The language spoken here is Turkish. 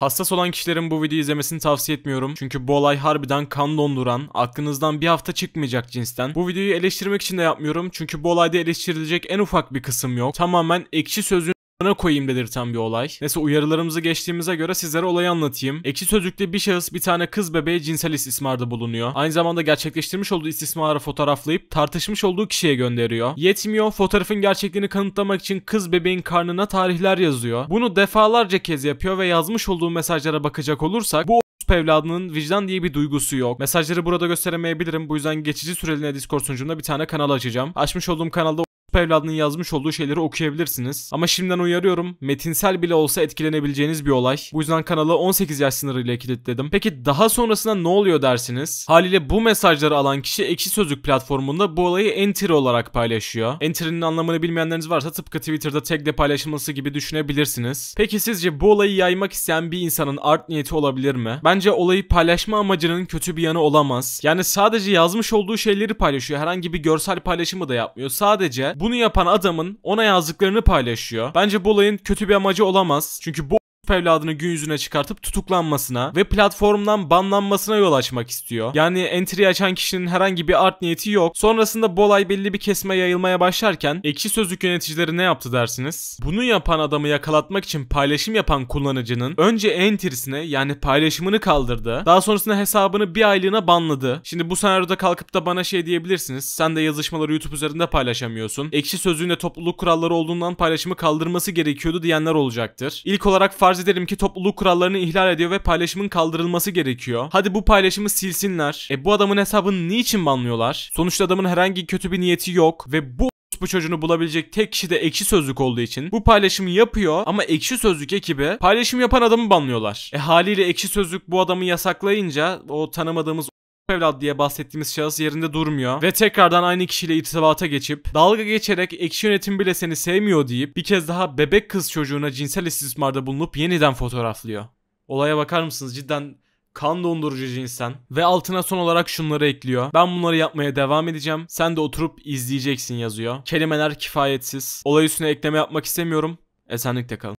Hassas olan kişilerin bu videoyu izlemesini tavsiye etmiyorum. Çünkü bu olay harbiden kan donduran, aklınızdan bir hafta çıkmayacak cinsten. Bu videoyu eleştirmek için de yapmıyorum. Çünkü bu olayda eleştirilecek en ufak bir kısım yok. Tamamen ekşi sözün bana koyayım dedirten bir olay. Neyse uyarılarımızı geçtiğimize göre sizlere olayı anlatayım. Ekşi Sözlük'te bir şahıs bir tane kız bebeğe cinsel istismarda bulunuyor. Aynı zamanda gerçekleştirmiş olduğu istismarı fotoğraflayıp tartışmış olduğu kişiye gönderiyor. Yetmiyor fotoğrafın gerçekliğini kanıtlamak için kız bebeğin karnına tarihler yazıyor. Bunu defalarca kez yapıyor ve yazmış olduğu mesajlara bakacak olursak bu evladının vicdan diye bir duygusu yok. Mesajları burada gösteremeyebilirim. Bu yüzden geçici süreliğine Discord sunucumda bir tane kanal açacağım. Açmış olduğum kanalda evladının yazmış olduğu şeyleri okuyabilirsiniz. Ama şimdiden uyarıyorum metinsel bile olsa etkilenebileceğiniz bir olay. Bu yüzden kanalı 18 yaş sınırıyla kilitledim. Peki daha sonrasında ne oluyor dersiniz? Haliyle bu mesajları alan kişi ekşi sözlük platformunda bu olayı enter olarak paylaşıyor. Enter'in anlamını bilmeyenleriniz varsa tıpkı Twitter'da tagle paylaşılması gibi düşünebilirsiniz. Peki sizce bu olayı yaymak isteyen bir insanın art niyeti olabilir mi? Bence olayı paylaşma amacının kötü bir yanı olamaz. Yani sadece yazmış olduğu şeyleri paylaşıyor. Herhangi bir görsel paylaşımı da yapmıyor. Sadece bu bunu yapan adamın ona yazdıklarını paylaşıyor. Bence bu olayın kötü bir amacı olamaz. Çünkü bu evladını gün yüzüne çıkartıp tutuklanmasına ve platformdan banlanmasına yol açmak istiyor. Yani entry açan kişinin herhangi bir art niyeti yok. Sonrasında bu olay belli bir kesme yayılmaya başlarken ekşi sözlük yöneticileri ne yaptı dersiniz? Bunu yapan adamı yakalatmak için paylaşım yapan kullanıcının önce entry'sini yani paylaşımını kaldırdı. Daha sonrasında hesabını bir aylığına banladı. Şimdi bu senaryoda kalkıp da bana şey diyebilirsiniz. Sen de yazışmaları YouTube üzerinde paylaşamıyorsun. Ekşi sözlüğünde topluluk kuralları olduğundan paylaşımı kaldırması gerekiyordu diyenler olacaktır. İlk olarak farz farz edelim ki topluluk kurallarını ihlal ediyor ve paylaşımın kaldırılması gerekiyor. Hadi bu paylaşımı silsinler. E bu adamın hesabını niçin banlıyorlar? Sonuçta adamın herhangi kötü bir niyeti yok ve bu bu çocuğunu bulabilecek tek kişi de ekşi sözlük olduğu için bu paylaşımı yapıyor ama ekşi sözlük ekibi paylaşım yapan adamı banlıyorlar. E haliyle ekşi sözlük bu adamı yasaklayınca o tanımadığımız evlat diye bahsettiğimiz şahıs yerinde durmuyor ve tekrardan aynı kişiyle irtibata geçip dalga geçerek ekşi yönetim bile seni sevmiyor deyip bir kez daha bebek kız çocuğuna cinsel istismarda bulunup yeniden fotoğraflıyor. Olaya bakar mısınız cidden kan dondurucu cinsen ve altına son olarak şunları ekliyor. Ben bunları yapmaya devam edeceğim. Sen de oturup izleyeceksin yazıyor. Kelimeler kifayetsiz. Olay üstüne ekleme yapmak istemiyorum. Esenlikle kalın.